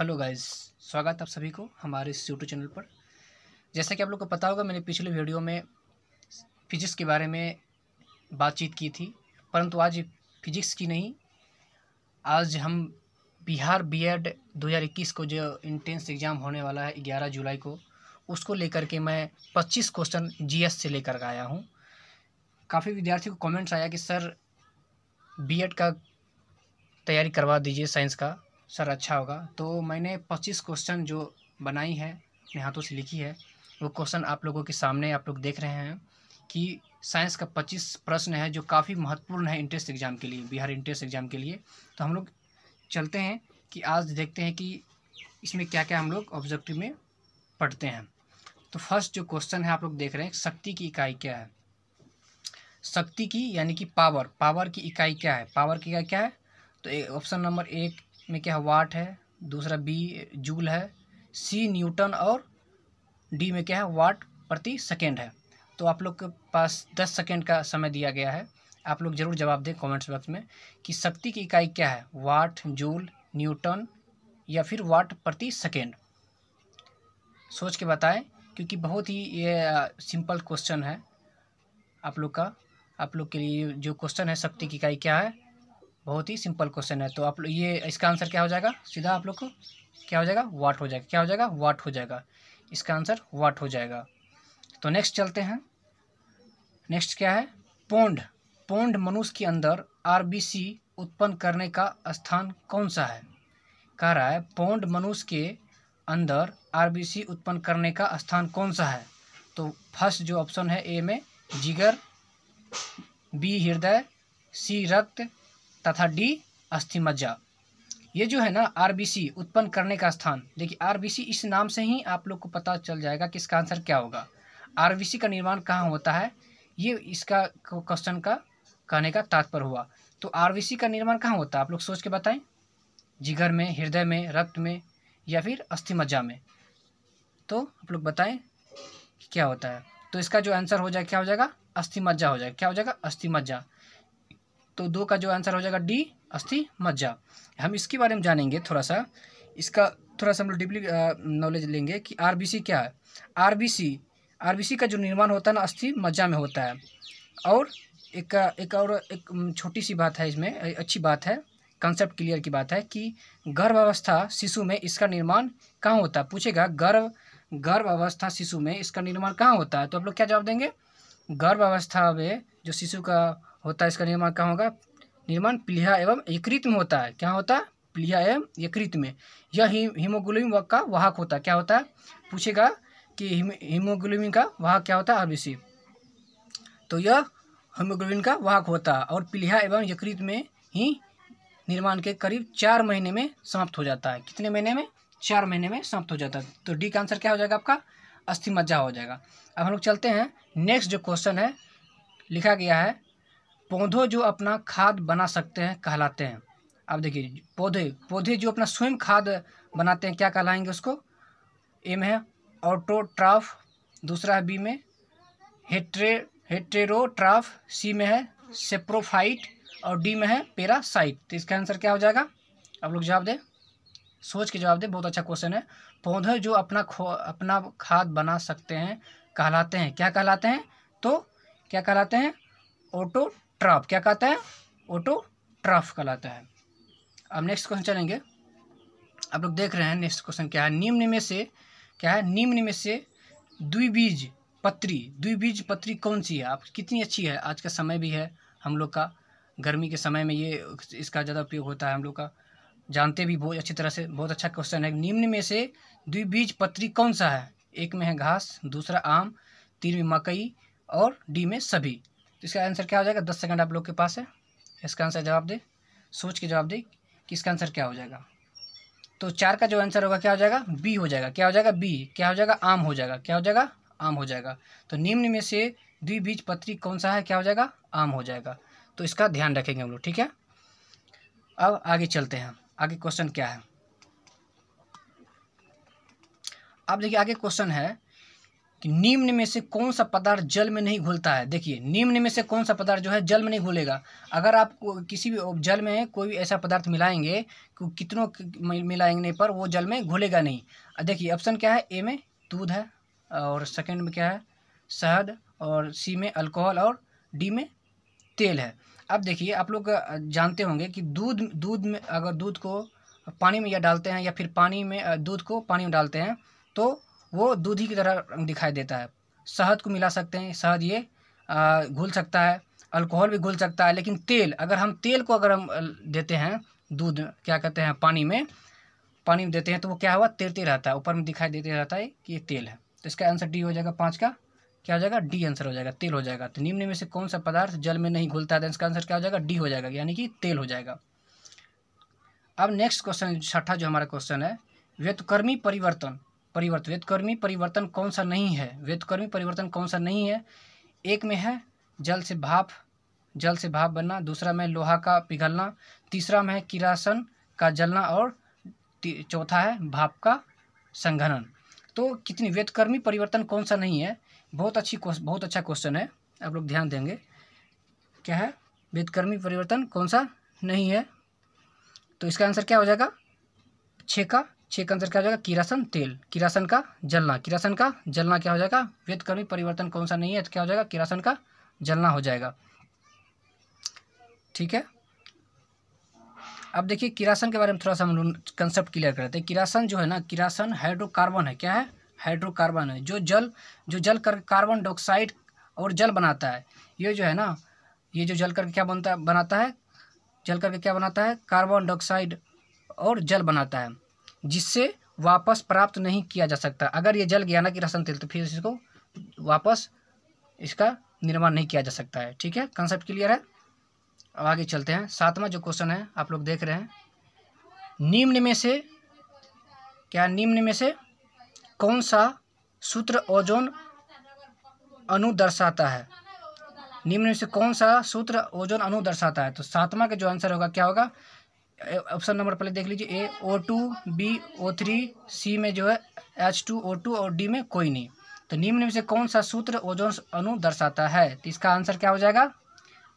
hello guys स्वागत आप सभी को हमारे इस यूट्यूब चैनल पर जैसा कि आप लोग को पता होगा मैंने पिछले वीडियो में फिजिक्स के बारे में बातचीत की थी परंतु आज फिजिक्स की नहीं आज हम बिहार बीएड e 2021 को जो इंट्रेंस एग्ज़ाम होने वाला है 11 जुलाई को उसको लेकर के मैं 25 क्वेश्चन जीएस से लेकर आया हूँ काफ़ी विद्यार्थी को कॉमेंट्स आया कि सर बी e का तैयारी करवा दीजिए साइंस का सर अच्छा होगा तो मैंने पच्चीस क्वेश्चन जो बनाई है अपने हाथों से लिखी है वो क्वेश्चन आप लोगों के सामने आप लोग देख रहे हैं कि साइंस का पच्चीस प्रश्न है जो काफ़ी महत्वपूर्ण है इंट्रेंस एग्ज़ाम के लिए बिहार इंट्रेंस एग्ज़ाम के लिए तो हम लोग चलते हैं कि आज देखते हैं कि इसमें क्या क्या हम लोग ऑब्जेक्टिव में पढ़ते हैं तो फर्स्ट जो क्वेश्चन है आप लोग देख रहे हैं शक्ति की इकाई क्या है शक्ति की यानी कि पावर पावर की इकाई क्या है पावर की इकाई क्या है तो ऑप्शन नंबर एक में क्या वाट है दूसरा बी जूल है सी न्यूटन और डी में क्या है वाट प्रति सेकेंड है तो आप लोग के पास दस सेकेंड का समय दिया गया है आप लोग ज़रूर जवाब दें कमेंट्स बॉक्स में कि शक्ति की इकाई क्या है वाट जूल न्यूटन या फिर वाट प्रति सेकेंड सोच के बताएं क्योंकि बहुत ही ये सिंपल क्वेश्चन है आप लोग का आप लोग के लिए जो क्वेश्चन है शक्ति की इकाई क्या है बहुत ही सिंपल क्वेश्चन है तो आप लोग ये इसका आंसर क्या हो जाएगा सीधा आप लोग को क्या हो जाएगा वाट हो जाएगा क्या हो जाएगा वाट हो जाएगा इसका आंसर वाट हो जाएगा तो नेक्स्ट चलते हैं नेक्स्ट क्या है पोंड पोंड मनुष्य के अंदर आरबीसी उत्पन्न करने का स्थान कौन सा है कह रहा है पोंड मनुष्य के अंदर आरबीसी उत्पन्न करने का स्थान कौन सा है तो फर्स्ट जो ऑप्शन है ए में जिगर बी हृदय सी रक्त तथा डी अस्थिमज्जा ये जो है ना आरबीसी उत्पन्न करने का स्थान देखिए आरबीसी इस नाम से ही आप लोग को पता चल जाएगा कि इसका आंसर क्या होगा आरबीसी का निर्माण कहाँ होता है ये इसका क्वेश्चन का कहने का तात्पर्य हुआ तो आरबीसी का निर्माण कहाँ होता है आप लोग सोच के बताएं जिगर में हृदय में रक्त में या फिर अस्थिमज्जा में तो आप लोग बताएं क्या होता है तो इसका जो आंसर हो जाए क्या हो जाएगा अस्थिमज्जा हो जाएगा क्या हो जाएगा अस्थिमज्जा तो दो का जो आंसर हो जाएगा डी अस्थि मज्जा हम इसके बारे में जानेंगे थोड़ा सा इसका थोड़ा सा हम लोग डीपली नॉलेज लेंगे कि आरबीसी क्या है आरबीसी आरबीसी का जो निर्माण होता है ना अस्थि मज्जा में होता है और एक एक और एक छोटी सी बात है इसमें अच्छी बात है कंसेप्ट क्लियर की बात है कि गर्भावस्था शिशु में इसका निर्माण कहाँ होता है पूछेगा गर्भ गर्भ अवस्था शिशु में इसका निर्माण कहाँ होता है तो आप लोग क्या जवाब देंगे गर्भ अवस्था में जो शिशु का होता है इसका निर्माण कहाँ होगा निर्माण प्लीहा एवं यकृत में होता है क्या होता है प्लीहा एवं यकृत में यह हीमोग्लोबिन वक का वाहक होता है क्या होता है पूछेगा कि हीमोग्लोबिन का वाहक क्या होता है आरबीसी तो यह हीमोग्लोबिन का वाहक होता है और प्लीहा एवं यकृत में ही निर्माण के करीब चार महीने में समाप्त हो जाता है कितने महीने में चार महीने में समाप्त हो जाता है तो डी का आंसर क्या हो जाएगा आपका अस्थि मज्जा हो जाएगा अब हम लोग चलते हैं नेक्स्ट जो क्वेश्चन है लिखा गया है पौधों जो अपना खाद बना सकते हैं कहलाते हैं अब देखिए पौधे पौधे जो अपना स्वयं खाद बनाते हैं क्या कहलाएंगे उसको ए में है ऑटोट्राफ दूसरा है बी में हेट्रे हेट्रेरोट्राफ सी में है सेप्रोफाइट और डी में है पेरासाइट तो इसका आंसर क्या हो जाएगा आप लोग जवाब दें सोच के जवाब दें बहुत अच्छा क्वेश्चन है पौधे जो अपना खो अपना खाद बना सकते हैं कहलाते हैं क्या कहलाते हैं तो क्या कहलाते हैं ऑटो ट्राफ क्या कहता है ऑटो ट्राफ कहलाता है अब नेक्स्ट क्वेश्चन चलेंगे आप लोग देख रहे हैं नेक्स्ट क्वेश्चन क्या है निम्न में से क्या है निम्न में से द्विबीज पत्री द्विबीज पत्री कौन सी है आप कितनी अच्छी है आज का समय भी है हम लोग का गर्मी के समय में ये इसका ज़्यादा उपयोग होता है हम लोग का जानते भी बहुत अच्छी तरह से बहुत अच्छा क्वेश्चन है निम्न में से द्विबीज पत्री कौन सा है एक में है घास दूसरा आम तीन में मकई और डी में सभी तो इसका आंसर क्या हो जाएगा दस सेकंड आप लोग के पास है इसका आंसर जवाब दे सोच के जवाब दे कि इसका आंसर क्या हो जाएगा तो चार का जो आंसर होगा क्या हो जाएगा बी हो जाएगा क्या हो जाएगा बी क्या हो जाएगा आम हो जाएगा क्या हो जाएगा आम हो जाएगा तो निम्न में से द्विबीज पत्री कौन सा है क्या हो जाएगा आम हो जाएगा तो इसका ध्यान रखेंगे हम लोग ठीक है अब आगे चलते हैं आगे क्वेश्चन क्या है अब देखिए आगे क्वेश्चन है कि निम्न में से कौन सा पदार्थ जल में नहीं घुलता है देखिए निम्न में से कौन सा पदार्थ जो है जल में नहीं घुलेगा अगर आप किसी भी जल में कोई भी ऐसा पदार्थ मिलाएंगे कितनों मिलाएंगे पर वो जल में घुलेगा नहीं देखिए ऑप्शन क्या है ए में दूध है और सेकेंड में क्या है शहद और सी में अल्कोहल और डी में तेल है अब देखिए आप लोग जानते होंगे कि दूध दूध में अगर दूध को पानी में या डालते हैं या फिर पानी में दूध को पानी में डालते हैं तो वो दूध ही की तरह दिखाई देता है शहद को मिला सकते हैं शहद ये घुल सकता है अल्कोहल भी घुल सकता है लेकिन तेल अगर हम तेल को अगर हम देते हैं दूध क्या कहते हैं पानी में पानी में देते हैं तो वो क्या हुआ तैरते रहता है ऊपर में दिखाई देते रहता है कि ये तेल है तो इसका आंसर डी हो जाएगा पाँच का क्या हो जाएगा डी आंसर हो जाएगा तेल हो जाएगा तो निम्न में से कौन सा पदार्थ जल में नहीं घुलता है तो इसका आंसर क्या हो जाएगा डी हो जाएगा यानी कि तेल हो जाएगा अब नेक्स्ट क्वेश्चन छठा जो हमारा क्वेश्चन है व्यतकर्मी परिवर्तन परिवर्तन वेतकर्मी परिवर्तन कौन सा नहीं है वेतकर्मी परिवर्तन कौन सा नहीं है एक में है जल से भाप जल से भाप बनना दूसरा में लोहा का पिघलना तीसरा में है किरासन का जलना और चौथा है भाप का संघनन तो कितनी वेदकर्मी परिवर्तन कौन सा नहीं है बहुत अच्छी बहुत अच्छा क्वेश्चन है आप लोग ध्यान देंगे क्या है वेदकर्मी परिवर्तन कौन सा नहीं है तो इसका आंसर क्या हो जाएगा छः का छः का आंसर क्या हो जाएगा किरासन तेल किरासन का जलना किरासन का जलना क्या हो जाएगा व्यतकर्मी परिवर्तन कौन सा नहीं है तो क्या हो जाएगा किरासन का जलना हो जाएगा ठीक है अब देखिए किरासन के बारे में थोड़ा सा हम लोग कंसेप्ट क्लियर करते हैं किरासन जो है ना किरासन हाइड्रोकार्बन है क्या है हाइड्रोकार्बन है जो जल जो जल कर कार्बन डाइऑक्साइड और जल बनाता है ये जो है ना ये जो जल करके क्या बनता बनाता है जल करके क्या बनाता है कार्बन डाइऑक्साइड और जल बनाता है जिससे वापस प्राप्त नहीं किया जा सकता अगर ये जल गया ना कि रसन तेल तो फिर इसको वापस इसका निर्माण नहीं किया जा सकता है ठीक है कंसेप्ट क्लियर है अब आगे चलते हैं सातवां जो क्वेश्चन है आप लोग देख रहे हैं निम्न में से क्या निम्न में से कौन सा सूत्र ओजोन अनु दर्शाता है निम्न में से कौन सा सूत्र ओजोन अनु दर्शाता है तो सातवां का जो आंसर होगा क्या होगा ऑप्शन नंबर पहले देख लीजिए A O two B O three C में जो है एच टू ओ टू और डी में कोई नहीं तो निम्न में से कौन सा सूत्र ओजोन अणु दर्शाता है तो इसका आंसर क्या हो जाएगा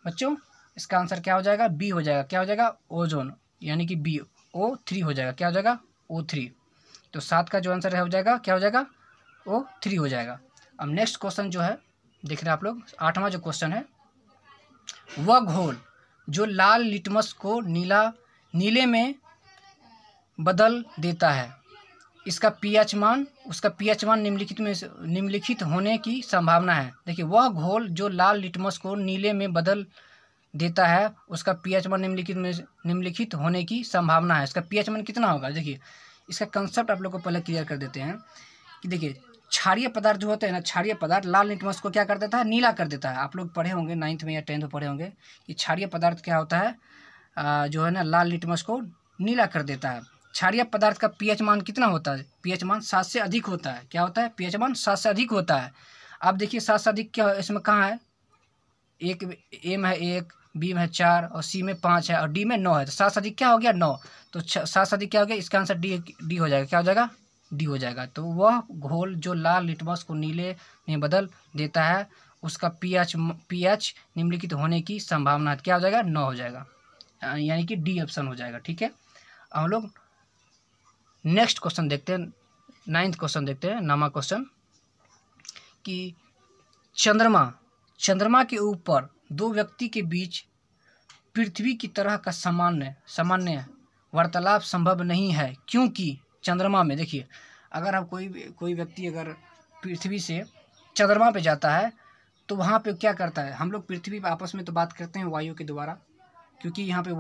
बच्चों इसका आंसर क्या हो जाएगा बी हो जाएगा क्या हो जाएगा ओजोन यानी कि बी ओ थ्री हो जाएगा क्या हो जाएगा ओ थ्री तो सात का जो आंसर है हो जाएगा क्या हो जाएगा ओ थ्री हो जाएगा अब नेक्स्ट क्वेश्चन जो है देख रहे हैं आप लोग आठवां जो क्वेश्चन है वह घोल जो लाल लिटमस को नीला नीले में बदल देता है इसका पीएच मान उसका पीएच मान निम्नलिखित में निम्नलिखित होने की संभावना है देखिए वह घोल जो लाल लिटमस को नीले में बदल देता है उसका पीएच मान निम्नलिखित में निम्नलिखित होने की संभावना है इसका पीएच मान कितना होगा देखिए इसका कंसेप्ट आप लोग को पहले क्लियर कर देते हैं कि देखिए क्षारीय पदार्थ जो होते हैं ना क्षारीय पदार्थ लाल लिटमस को क्या कर देता है नीला कर देता है आप लोग पढ़े होंगे नाइन्थ में या टेंथ में पढ़े होंगे कि क्षारीय पदार्थ क्या होता है जो है ना लाल लिटमस को नीला कर देता है क्षारिय पदार्थ का पीएच मान कितना होता है पीएच मान सात से अधिक होता है क्या होता है पीएच मान सात से अधिक होता है अब देखिए सात से अधिक क्या इसमें कहाँ है एक एम है एक बी में है चार और सी में पाँच है और डी में नौ है तो सात से अधिक क्या हो गया नौ तो सात से अधिक क्या हो गया इसका आंसर डी डी हो जाएगा क्या हो जाएगा डी हो जाएगा तो वह घोल जो लाल लिटमस को नीले में बदल देता है उसका पीएच पीएच निम्नलिखित होने की संभावना क्या हो जाएगा नौ हो जाएगा यानी कि डी ऑप्शन हो जाएगा ठीक है हम लोग नेक्स्ट क्वेश्चन देखते हैं नाइन्थ क्वेश्चन देखते हैं नवा क्वेश्चन कि चंद्रमा चंद्रमा के ऊपर दो व्यक्ति के बीच पृथ्वी की तरह का सामान्य सामान्य वार्तालाप संभव नहीं है क्योंकि चंद्रमा में देखिए अगर हम कोई कोई व्यक्ति अगर पृथ्वी से चंद्रमा पे जाता है तो वहाँ पे क्या करता है हम लोग पृथ्वी पे आपस में तो बात करते हैं वायु के द्वारा क्योंकि यहाँ पे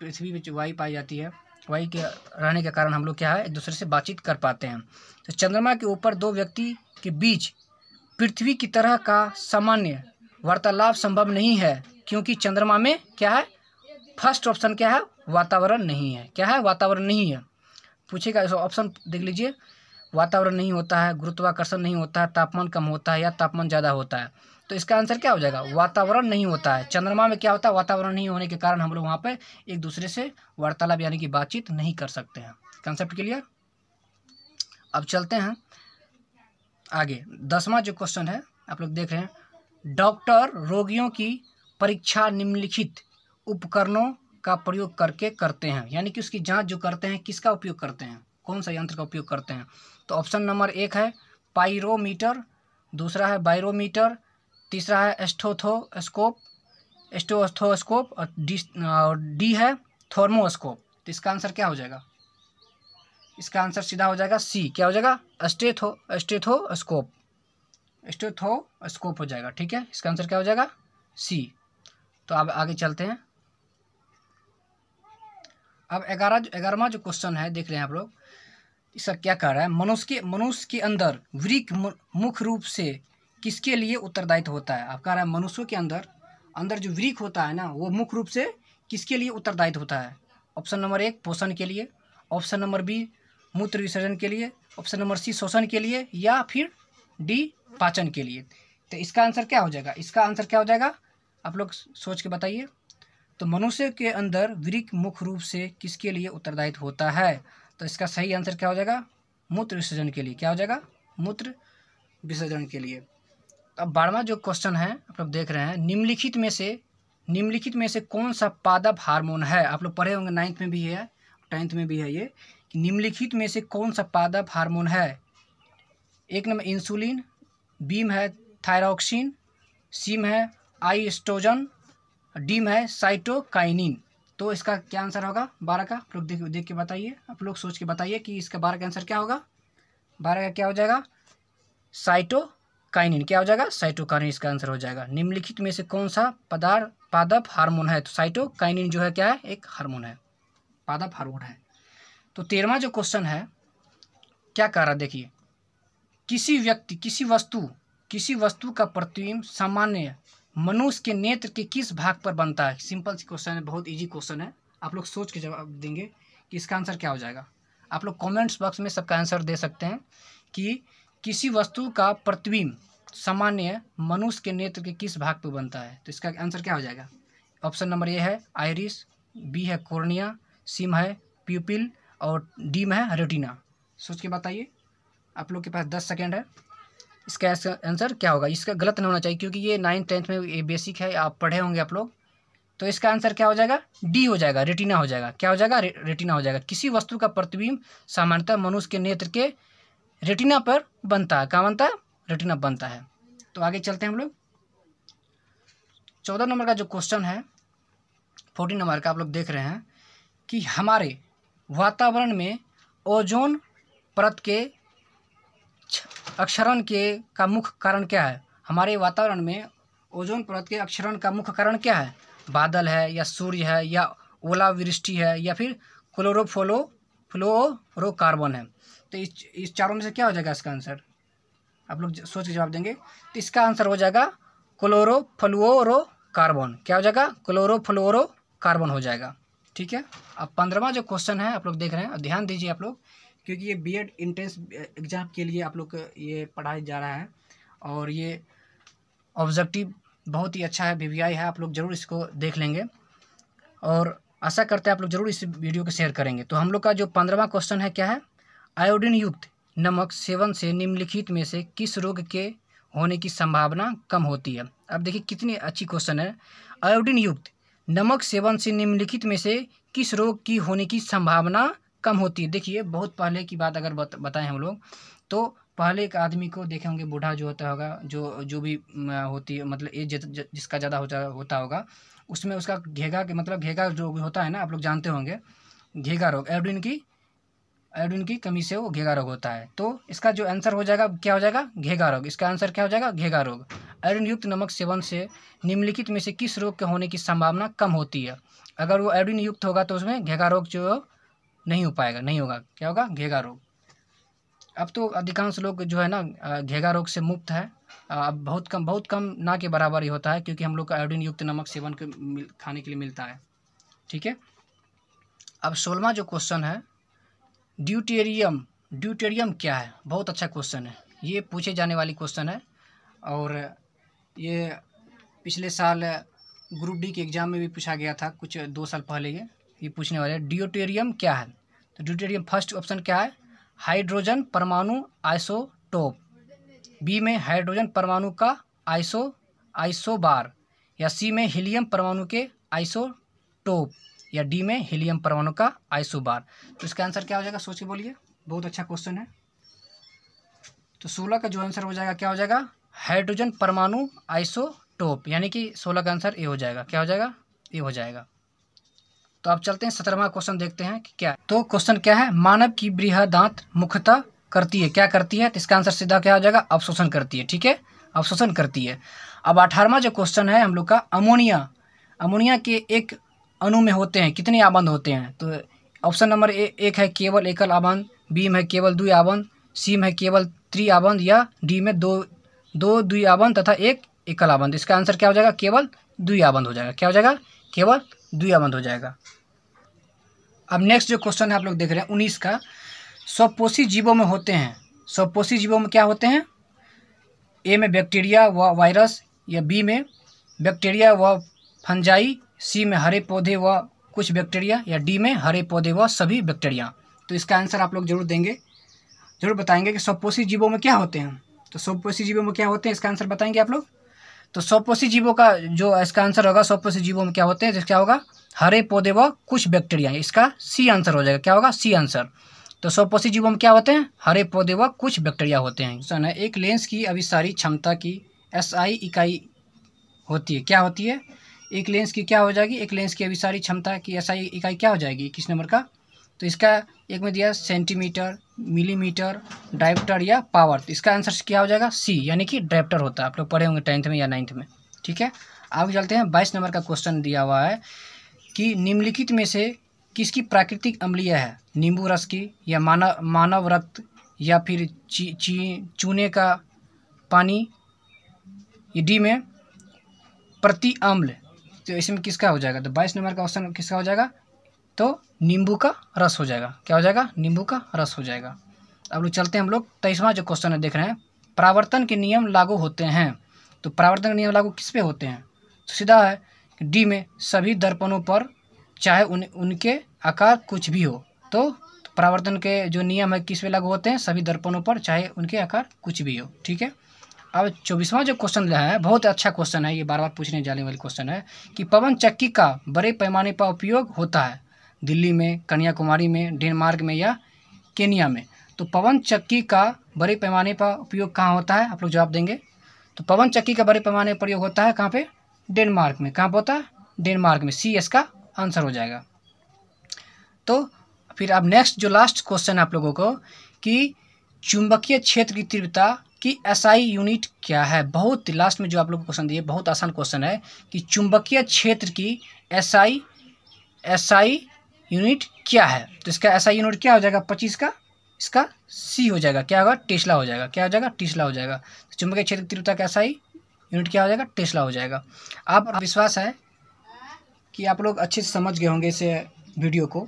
पृथ्वी में वायु पाई जाती है वायु के रहने के कारण हम लोग क्या है एक दूसरे से बातचीत कर पाते हैं तो चंद्रमा के ऊपर दो व्यक्ति के बीच पृथ्वी की तरह का सामान्य वार्तालाप संभव नहीं है क्योंकि चंद्रमा में क्या है फर्स्ट ऑप्शन क्या है वातावरण नहीं है क्या है वातावरण नहीं है पूछेगा ऑप्शन देख लीजिए वातावरण नहीं होता है गुरुत्वाकर्षण नहीं होता है तापमान कम होता है या तापमान ज़्यादा होता है तो इसका आंसर क्या हो जाएगा वातावरण नहीं होता है चंद्रमा में क्या होता है वातावरण नहीं होने के कारण हम लोग वहाँ पर एक दूसरे से वार्तालाप यानी कि बातचीत नहीं कर सकते हैं कंसेप्ट क्लियर अब चलते हैं आगे दसवां जो क्वेश्चन है आप लोग देख रहे हैं डॉक्टर रोगियों की परीक्षा निम्नलिखित उपकरणों का प्रयोग करके करते हैं यानी कि उसकी जांच जो करते हैं किसका उपयोग करते हैं कौन सा यंत्र का उपयोग करते हैं तो ऑप्शन नंबर एक है पायरोमीटर दूसरा है बायरोमीटर तीसरा है एस्टोथोस्कोप एस्टोस्थोस्कोप और डी और डी है थर्मोस्कोप तो इसका आंसर क्या हो जाएगा इसका आंसर सीधा हो जाएगा सी क्या हो जाएगा स्कोप अस्टेथोस्कोप स्टेथोस्कोप हो जाएगा ठीक है इसका आंसर क्या हो जाएगा सी तो अब आगे चलते हैं अब ग्यारह ग्यारहवा जो क्वेश्चन है देख रहे हैं आप लोग इसका क्या कह रहा है मनुष्य के मनुष्य के अंदर वृक्क मुख्य रूप से किसके लिए उत्तरदायित्व होता है आप कह रहा है मनुष्यों के अंदर अंदर जो वृक होता है ना वो मुख्य रूप से किसके लिए उत्तरदायित्व होता है ऑप्शन नंबर एक पोषण के लिए ऑप्शन नंबर बी मूत्र विसर्जन के लिए ऑप्शन नंबर सी शोषण के लिए या फिर डी पाचन के लिए तो इसका आंसर क्या हो जाएगा इसका आंसर क्या हो जाएगा आप लोग सोच के बताइए तो मनुष्य के अंदर वृक मुख्य रूप से किसके लिए उत्तरदायित्व होता है तो इसका सही आंसर क्या हो जाएगा मूत्र विसर्जन के लिए क्या हो जाएगा मूत्र विसर्जन के लिए अब बारहवा जो क्वेश्चन है आप लोग देख रहे हैं निम्नलिखित में से निम्नलिखित में से कौन सा पादप हार्मोन है आप लोग पढ़े होंगे नाइन्थ में भी है टेंथ में भी है ये कि निम्नलिखित में से कौन सा पादप हार्मोन है एक नंबर इंसुलिन बीम है थायरॉक्सिन सीम है आईस्टोजन डीम है साइटोकाइनिन तो इसका क्या आंसर होगा बारह का आप लोग देख देख के बताइए आप लोग सोच के बताइए कि इसका बारह का आंसर क्या होगा बारह का क्या हो जाएगा साइटो काइनिन क्या हो जाएगा साइटोकाइनिन इसका आंसर हो जाएगा निम्नलिखित में से कौन सा पदार्थ पादप हार्मोन है तो साइटोकाइनिन जो है क्या है एक हार्मोन है पादप हार्मोन है तो तेरहवा जो क्वेश्चन है क्या कह रहा है देखिए किसी व्यक्ति किसी वस्तु किसी वस्तु का प्रतिबिंब सामान्य मनुष्य के नेत्र के किस भाग पर बनता है सिंपल सी क्वेश्चन है बहुत इजी क्वेश्चन है आप लोग सोच के जवाब देंगे कि इसका आंसर क्या हो जाएगा आप लोग कमेंट्स बॉक्स में सबका आंसर दे सकते हैं कि किसी वस्तु का प्रतिबिंब सामान्य मनुष्य के नेत्र के किस भाग पर बनता है तो इसका आंसर क्या हो जाएगा ऑप्शन नंबर ए है आयरिस बी है कोर्निया सिम है प्यूपिल और डी में है रेटिना सोच के बताइए आप लोग के पास दस सेकेंड है इसका आंसर क्या होगा इसका गलत नहीं होना चाहिए क्योंकि ये नाइन्थ टेंथ में ये बेसिक है आप पढ़े होंगे आप लोग तो इसका आंसर क्या हो जाएगा डी हो जाएगा रेटिना हो जाएगा क्या हो जाएगा रे, रेटिना हो जाएगा किसी वस्तु का प्रतिबिंब सामान्यतः मनुष्य के नेत्र के रेटिना पर बनता है क्या बनता है रेटिना बनता है तो आगे चलते हैं हम लोग चौदह नंबर का जो क्वेश्चन है फोर्टीन नंबर का आप लोग देख रहे हैं कि हमारे वातावरण में ओजोन परत के अक्षरण के का मुख्य कारण क्या है हमारे वातावरण में ओजोन परत के अक्षरण का मुख्य कारण क्या है बादल है या सूर्य है या ओलावृष्टि है या फिर क्लोरोफोलो फ्लोरोकार्बन है तो इस इस चारों में से क्या हो जाएगा इसका आंसर आप लोग सोच के जवाब देंगे तो इसका आंसर हो जाएगा क्लोरो फ्लोरो कार्बन क्या हो जाएगा क्लोरो फ्लोरो कार्बन हो जाएगा ठीक है अब पंद्रहवा जो क्वेश्चन है आप लोग देख रहे हैं ध्यान दीजिए आप लोग क्योंकि ये बी एड इंट्रेंस एग्जाम के लिए आप लोग ये पढ़ाया जा रहा है और ये ऑब्जेक्टिव बहुत ही अच्छा है वी है आप लोग ज़रूर इसको देख लेंगे और आशा करते हैं आप लोग जरूर इस वीडियो को शेयर करेंगे तो हम लोग का जो पंद्रवा क्वेश्चन है क्या है आयोडीन युक्त नमक सेवन से निम्नलिखित में से किस रोग के होने की संभावना कम होती है अब देखिए कितनी अच्छी क्वेश्चन है आयोडीन युक्त नमक सेवन से निम्नलिखित में से किस रोग की होने की संभावना कम होती है देखिए बहुत पहले की बात अगर बत, बताएं हम लोग तो पहले एक आदमी को देखे होंगे बूढ़ा जो होता होगा जो जो भी होती मतलब एज जिसका ज़्यादा होता होता होगा उसमें उसका घेगा के मतलब घेगा जो होता है ना आप लोग जानते होंगे घेगा रोग एयोडीन की आयोडीन की कमी से वो घेगा रोग होता है तो इसका जो आंसर हो जाएगा क्या हो जाएगा घेगा रोग इसका आंसर क्या हो जाएगा घेगा रोग आयोडीन युक्त नमक सेवन से निम्नलिखित में से किस रोग के होने की संभावना कम होती है अगर वो आयोडीन युक्त होगा तो उसमें घेगा रोग जो नहीं हो पाएगा नहीं होगा क्या होगा घेगा रोग अब तो अधिकांश लोग जो है ना घेगा रोग से मुक्त है अब बहुत कम बहुत कम ना के बराबर ही होता है क्योंकि हम लोग का आयोडीन युक्त नमक सेवन के खाने के लिए मिलता है ठीक है अब सोलवा जो क्वेश्चन है ड्यूटेरियम ड्यूटेरियम क्या है बहुत अच्छा क्वेश्चन है ये पूछे जाने वाली क्वेश्चन है और ये पिछले साल ग्रुप डी के एग्ज़ाम में भी पूछा गया था कुछ दो साल पहले ये ये पूछने वाले ड्यूटेरियम क्या है तो ड्यूटेरियम फर्स्ट ऑप्शन क्या है हाइड्रोजन परमाणु आइसोटोप बी में हाइड्रोजन परमाणु का आइसो आइसो बार या सी में हीलियम परमाणु के आइसोटोप या डी में हीलियम परमाणु का आइसो बार तो इसका आंसर क्या हो जाएगा सोच के बोलिए बहुत अच्छा क्वेश्चन है तो सोलह का जो आंसर हो जाएगा क्या हो जाएगा हाइड्रोजन परमाणु आइसोटोप यानी कि सोलह का आंसर ए हो जाएगा क्या हो जाएगा ए हो जाएगा तो आप चलते हैं सत्रहवा क्वेश्चन देखते हैं कि क्या तो क्वेश्चन क्या है मानव की बृहदांत मुख्यतः करती है क्या करती है तो इसका आंसर सीधा क्या हो जाएगा अवशोषण करती है ठीक है अवशोषण करती है अब अठारवा जो क्वेश्चन है हम लोग का अमोनिया अमोनिया के एक अणु में होते हैं कितने आबंध होते हैं तो ऑप्शन नंबर ए एक है केवल एकल आबंध बी में केवल दो आबंध सी में केवल त्रि आबंध या डी में दो दो दुई आबंध तथा एक एकल आबंध इसका आंसर क्या हो जाएगा केवल दुई आबंध हो जाएगा क्या हो जाएगा केवल दुई आबंध हो जाएगा अब नेक्स्ट जो क्वेश्चन है आप लोग देख रहे हैं उन्नीस का स्वपोषी जीवों में होते हैं स्वपोषी जीवों में क्या होते हैं ए में बैक्टीरिया व वायरस या बी में बैक्टीरिया व फंजाई सी में हरे पौधे व कुछ बैक्टीरिया या डी में हरे पौधे व सभी बैक्टीरिया तो इसका आंसर आप लोग जरूर देंगे जरूर बताएंगे कि स्वपोषी जीवों में क्या होते हैं तो स्वपोषी जीवों में क्या होते हैं इसका आंसर बताएंगे आप लोग तो स्वपोषी जीवों का जो इसका आंसर होगा स्वपोषी जीवों में क्या होते हैं तो क्या होगा हरे पौधे व कुछ बैक्टीरिया इसका सी आंसर हो जाएगा क्या होगा सी आंसर तो स्वपोषी जीवों में क्या होते हैं हरे पौधे व कुछ बैक्टीरिया होते हैं क्वेश्चन है एक लेंस की अभिसारी क्षमता की एसआई इकाई होती है क्या होती है एक लेंस की क्या हो जाएगी एक लेंस की अभिसारी क्षमता की एसआई इकाई क्या हो जाएगी इक्कीस नंबर का तो इसका एक में दिया सेंटीमीटर मिलीमीटर डायप्टर या पावर तो इसका आंसर क्या हो जाएगा सी यानी कि डायप्टर होता है आप लोग पढ़े होंगे टेंथ में या नाइन्थ में ठीक है आगे चलते हैं बाईस नंबर का क्वेश्चन दिया हुआ है कि निम्नलिखित में से किसकी प्राकृतिक अम्लीय है नींबू रस की या मानव मानव रक्त या फिर ची, ची चूने का पानी डी में प्रति अम्ल तो इसमें किसका हो जाएगा तो बाईस नंबर का ऑप्शन किसका हो जाएगा तो नींबू का रस हो जाएगा क्या हो जाएगा नींबू का रस हो जाएगा अब लोग चलते हैं हम लोग तेईसवा जो क्वेश्चन है देख रहे हैं प्रावर्तन के नियम लागू होते हैं तो प्रावर्तन के नियम लागू किस पे होते हैं तो सीधा है डी में सभी दर्पणों पर चाहे उन उनके आकार कुछ भी हो तो परावर्तन के जो नियम है किस पे लागू होते हैं सभी दर्पणों पर चाहे उनके आकार कुछ भी हो ठीक है अब चौबीसवां जो क्वेश्चन है बहुत अच्छा क्वेश्चन है ये बार बार पूछने जाने वाले क्वेश्चन है कि पवन चक्की का बड़े पैमाने पर उपयोग होता है दिल्ली में कन्याकुमारी में डेनमार्क में या केनिया में तो पवन चक्की का बड़े पैमाने पर उपयोग कहाँ होता है आप लोग जवाब देंगे तो पवन चक्की का बड़े पैमाने पर प्रयोग होता है कहाँ पे डेनमार्क में कहाँ पर होता है डेनमार्क में सी एस का आंसर हो जाएगा तो फिर अब नेक्स्ट जो लास्ट क्वेश्चन आप लोगों को कि चुंबकीय क्षेत्र की तीव्रता की एसआई यूनिट क्या है बहुत लास्ट में जो आप लोग क्वेश्चन दिए बहुत आसान क्वेश्चन है कि चुंबकीय क्षेत्र की एसआई एसआई यूनिट क्या है तो इसका एसआई यूनिट क्या हो जाएगा पच्चीस का इसका सी हो जाएगा क्या होगा टेस्ला हो जाएगा क्या हो जाएगा टेस्ला हो जाएगा तो चुंबकीय क्षेत्र की तीव्रता का एसआई यूनिट क्या हो जाएगा टेस्ला हो जाएगा आप विश्वास है कि आप लोग अच्छे से समझ गए होंगे इस वीडियो को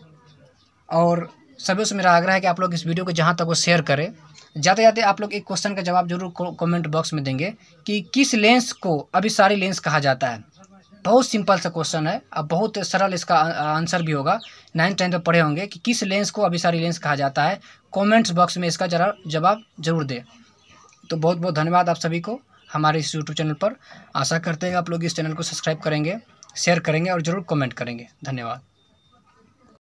और सभी से मेरा आग्रह है कि आप लोग इस वीडियो को जहाँ तक वो शेयर करें जाते जाते आप लोग एक क्वेश्चन का जवाब जरूर कमेंट बॉक्स में देंगे कि किस लेंस को अभी सारी लेंस कहा जाता है बहुत सिंपल सा क्वेश्चन है अब बहुत सरल इसका आंसर भी होगा नाइन्थ टेंथ में पढ़े होंगे कि किस लेंस को अभी सारी लेंस कहा जाता है कमेंट्स बॉक्स में इसका जरा जवाब जरूर दें तो बहुत बहुत धन्यवाद आप सभी को हमारे इस यूट्यूब चैनल पर आशा करते हैं आप लोग इस चैनल को सब्सक्राइब करेंगे शेयर करेंगे और ज़रूर कमेंट करेंगे धन्यवाद